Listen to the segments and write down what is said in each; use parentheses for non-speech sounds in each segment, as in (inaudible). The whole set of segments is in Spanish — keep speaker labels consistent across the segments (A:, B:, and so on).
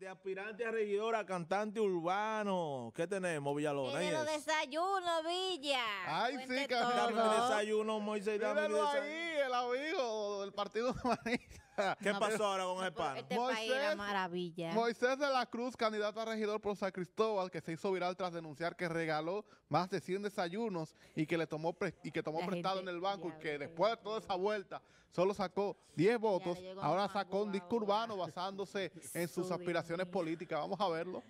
A: de aspirante a regidora, cantante urbano. ¿Qué tenemos, Villalona? Tiene desayuno,
B: desayuno, Villa.
A: Ay, sí, cabrón. Dame desayuno, Moisés. Dame desayuno.
B: ahí, el
C: amigo del partido de Manita. (laughs) ¿Qué pasó ahora con el pan? Este país maravilla. Moisés de la Cruz, candidato a regidor por San Cristóbal, que se hizo viral tras denunciar que regaló más de 100 desayunos y que le tomó y que tomó prestado en el banco y que después de toda esa vuelta solo sacó 10 votos, ahora sacó un disco urbano basándose (laughs) en sus aspiraciones políticas. Vamos a verlo.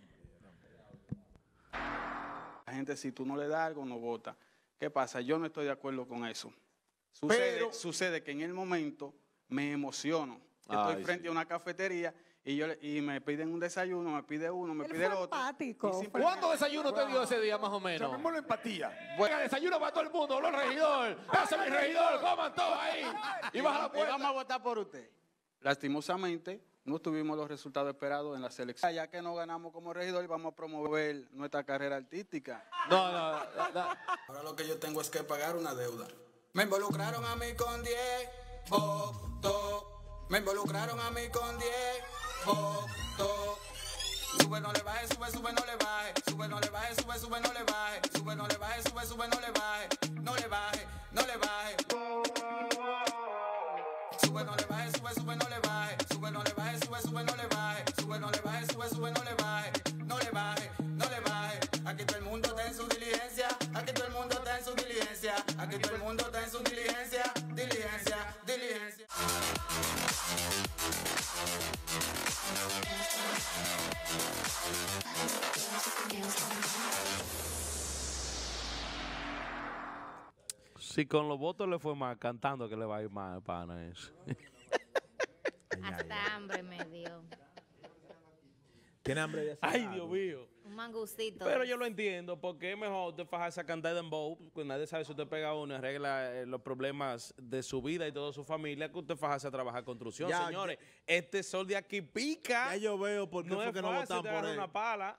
A: La gente, si tú no le das algo, no vota. ¿Qué pasa? Yo no estoy de acuerdo con eso. sucede que en el momento me emociono. estoy frente a una cafetería y, yo, y me piden un desayuno, me pide uno, me pide el otro. empático, y ¿Cuánto desayuno te dio ese
C: día más o menos? Llamémoslo empatía.
A: Venga desayuno para todo el mundo, los regidores.
C: Ese mi regidor, coman todos ahí.
A: Y vamos a votar por usted. Lastimosamente, no tuvimos los resultados esperados en la selección. Ya que no ganamos como regidor, vamos a promover nuestra carrera artística. No,
C: no, no,
A: Ahora lo que yo tengo es que pagar una deuda.
C: Me involucraron a mí con 10. Me involucraron a mí con 10 to.
B: Sube, no le baje, sube, sube, no le baje. Sube, no le baje, sube, sube, no le baje. Sube, no le baje, sube, sube, no le baje. No le baje, no le baje. Sube, no le baje, sube, sube, no le baje. Sube, no le baje, sube, sube, no le baje. Sube, no le baje, sube, sube, no le baje. No le baje, no le baje. Aquí todo el mundo está en su diligencia.
A: Aquí todo el mundo está en su diligencia. Aquí todo el mundo está en su diligencia.
D: Si con los votos le fue mal, cantando que le va a ir mal, pana, eso.
B: (laughs) Hasta hambre me dio.
A: ¿Tiene hambre
D: de hacer Ay, Dios mío.
B: Un mangucito. Pero yo lo
D: entiendo, porque es mejor usted fajarse a cantar en bow, porque nadie sabe si usted pega uno y arregla eh, los problemas de su vida y toda su
A: familia, que usted fajarse a trabajar construcción. Señores, este sol de aquí pica. Ya yo veo porque no fue que no votan por él. Una pala.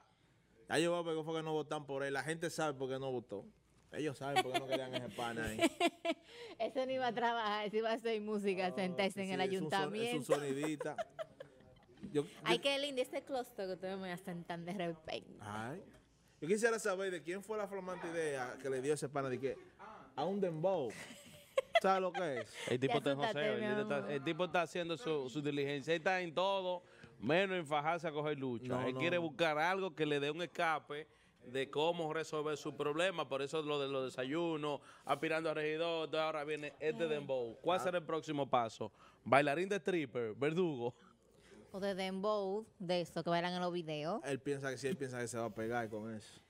A: yo veo por fue que no votan por él. La gente sabe porque no votó. Ellos saben por qué no querían ese pana ahí.
B: (laughs) Ese no iba a trabajar, ese iba a hacer música, sentarse en el ayuntamiento. Es un
A: sonidita. (laughs)
B: Ay, qué lindo este clúster que ustedes me tan de repente.
A: Ay. Yo quisiera saber de quién fue la flamante idea que le dio ese pana de que a un dembow. ¿Sabes lo que es? El tipo está José el,
D: tipo está haciendo su, diligencia, está en todo, menos en fajarse a coger lucha. Él quiere buscar algo que le dé un escape de cómo resolver su problema, por eso lo de los desayunos, aspirando a regidor, ahora viene este dembow. ¿Cuál ah. será el próximo
A: paso? ¿Bailarín de stripper? ¿Verdugo?
B: O de dembow, de esto que bailan en los videos. Él
A: piensa que sí, él piensa que se va a pegar con eso.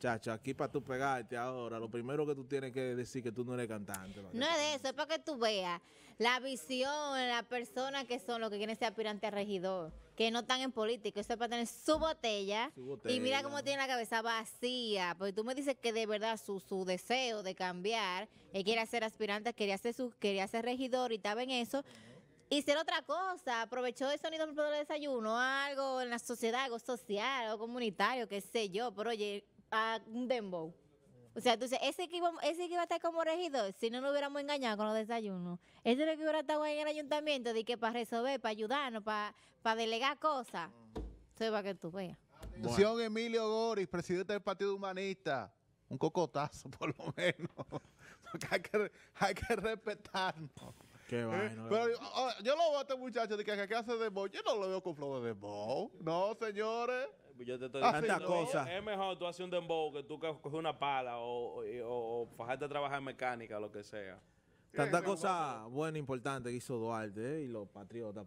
A: Chacho, aquí para tú pegarte ahora, lo primero que tú tienes que decir que tú no eres cantante. No
B: es de eso, es para que tú veas la visión, la persona que son los que quieren ser aspirante a regidor, que no están en política, eso es para tener su botella, Y mira cómo tiene la cabeza vacía, porque tú me dices que de verdad su, deseo de cambiar, él quiere ser aspirante, quería ser, su, quería ser regidor y estaba en eso. Y otra cosa, aprovechó el sonido del desayuno, algo en la sociedad, algo social, algo comunitario, qué sé yo, pero oye, a un dembow. O sea, entonces, ese que, iba, ese que iba a estar como regidor, si no lo hubiéramos engañado con los desayunos, ese el que hubiera estado en el ayuntamiento de que para resolver, para ayudarnos, para, delegar cosas. Entonces, para que tú veas.
C: Atención, Emilio Goris, presidente del Partido Humanista. Un cocotazo, (laughs) por lo menos. Porque hay que, hay que respetarnos. Qué eh, vaina. pero oh, yo, lo veo a este muchacho de que, que hace dembow. Yo no lo veo con flow de dembow. No, señores
A: yo te estoy
D: ah, Tanta Es mejor tú hacer un dembow que tú coges una pala o, o, fajarte a trabajar en mecánica o lo que sea.
A: Tanta cosa buena, importante que hizo Duarte eh, y los patriotas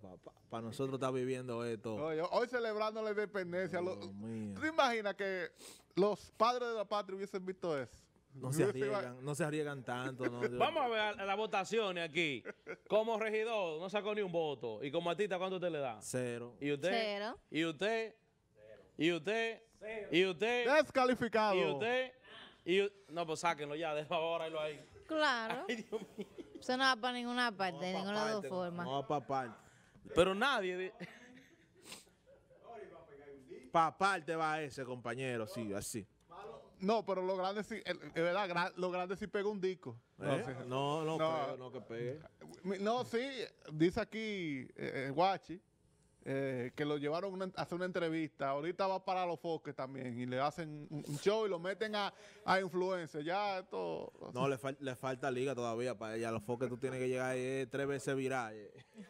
A: para nosotros está viviendo esto.
C: hoy celebrando la independencia. ¿Tú te imaginas que los padres de la patria hubiesen visto eso? No (laughs) se arriesgan, no
A: se arriesgan tanto.
D: Vamos a ver las votaciones aquí. Como regidor no sacó ni un voto. Y como artista, ¿cuánto te le da? Cero. ¿Y usted? Cero. ¿Y usted? Y usted, y usted. Descalificado. Y usted, y No, pues sáquenlo ya, (laughs) de ahora y lo ahí.
B: Claro. Eso no va para ninguna parte, de ninguna de las dos formas.
A: No va para parte. Pero nadie... para parte va ese, compañero, sí, así.
C: No, pero lo grande sí, es verdad, lo grande sí pega un disco. ¿Eh? No, no, no, no, que pegue. No, sí, dice aquí eh, eh, Guachi eh, que lo llevaron a hacer una entrevista. Ahorita va para los foques también y le hacen un show y lo meten a, a Ya esto. No, le, le, falta liga todavía para ella. Los foques tú tienes que llegar eh, tres
A: veces viral. Eh.